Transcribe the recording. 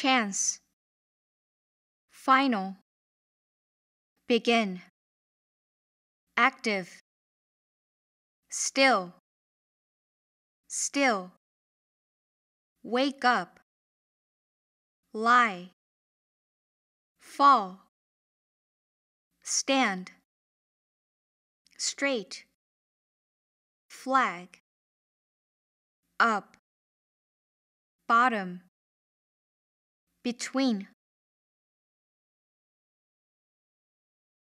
Chance. Final. Begin. Active. Still. Still. Wake up. Lie. Fall. Stand. Straight. Flag. Up. Bottom between